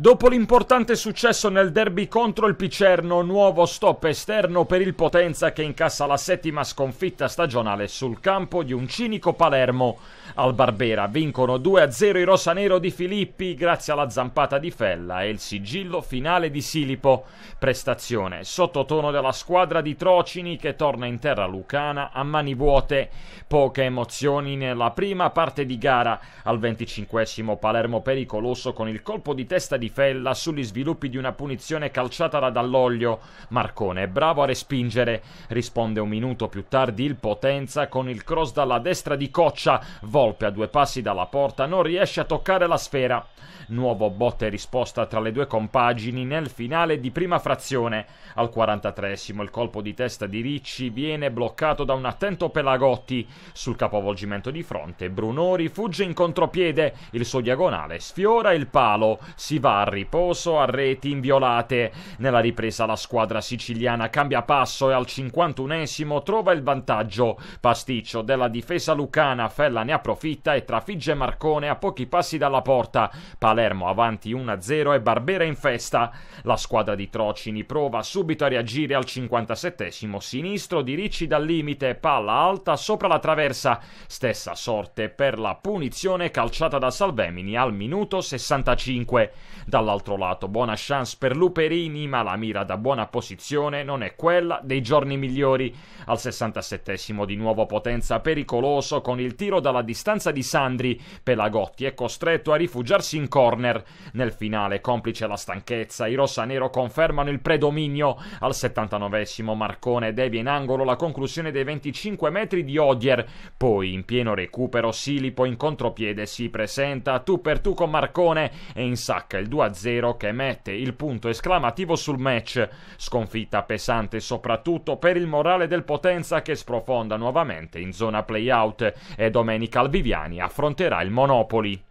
Dopo l'importante successo nel derby contro il Picerno, nuovo stop esterno per il Potenza che incassa la settima sconfitta stagionale sul campo di un cinico Palermo. Al Barbera vincono 2-0 i rossanero di Filippi grazie alla zampata di Fella e il sigillo finale di Silipo. Prestazione sottotono della squadra di Trocini che torna in terra lucana a mani vuote. Poche emozioni nella prima parte di gara. Al 25 Palermo pericoloso con il colpo di testa di Fella sugli sviluppi di una punizione calciata dall'olio. Marcone è bravo a respingere. Risponde un minuto più tardi il Potenza con il cross dalla destra di Coccia. Volpe a due passi dalla porta non riesce a toccare la sfera. Nuovo botte e risposta tra le due compagini nel finale di prima frazione. Al 43esimo il colpo di testa di Ricci viene bloccato da un attento Pelagotti. Sul capovolgimento di fronte Brunori fugge in contropiede. Il suo diagonale sfiora il palo. Si va palla riposo, a reti inviolate. Nella ripresa la squadra siciliana cambia passo e al 51esimo trova il vantaggio. Pasticcio della difesa lucana, Fella ne approfitta e trafigge Marcone a pochi passi dalla porta. Palermo avanti 1-0 e Barbera in festa. La squadra di Trocini prova subito a reagire al 57esimo sinistro di Ricci dal limite, palla alta sopra la traversa. Stessa sorte per la punizione calciata da Salvemini al minuto 65. Dall'altro lato, buona chance per Luperini, ma la mira da buona posizione non è quella dei giorni migliori. Al 67 di nuovo potenza pericoloso con il tiro dalla distanza di Sandri, Pelagotti è costretto a rifugiarsi in corner. Nel finale, complice la stanchezza, i rossanero confermano il predominio. Al 79 Marcone devia in angolo la conclusione dei 25 metri di Odier, poi in pieno recupero Silipo in contropiede si presenta tu per tu con Marcone e insacca il 2 2-0 che mette il punto esclamativo sul match. Sconfitta pesante soprattutto per il morale del Potenza che sprofonda nuovamente in zona playout e domenica il Viviani affronterà il Monopoli.